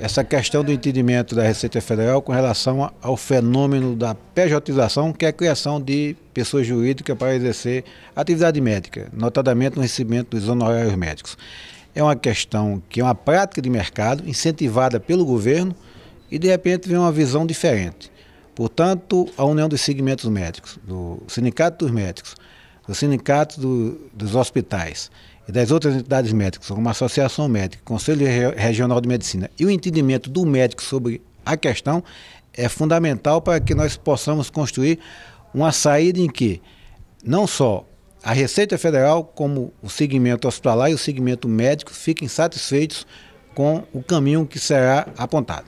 essa questão do entendimento da Receita Federal com relação ao fenômeno da pejotização, que é a criação de pessoas jurídicas para exercer atividade médica, notadamente no recebimento dos honorários médicos. É uma questão que é uma prática de mercado incentivada pelo governo e de repente vem uma visão diferente. Portanto, a União dos Segmentos Médicos, do Sindicato dos Médicos, o Sindicato do, dos Hospitais e das outras entidades médicas, como a Associação Médica, Conselho Regional de Medicina e o entendimento do médico sobre a questão é fundamental para que nós possamos construir uma saída em que não só a Receita Federal, como o segmento hospitalar e o segmento médico fiquem satisfeitos com o caminho que será apontado.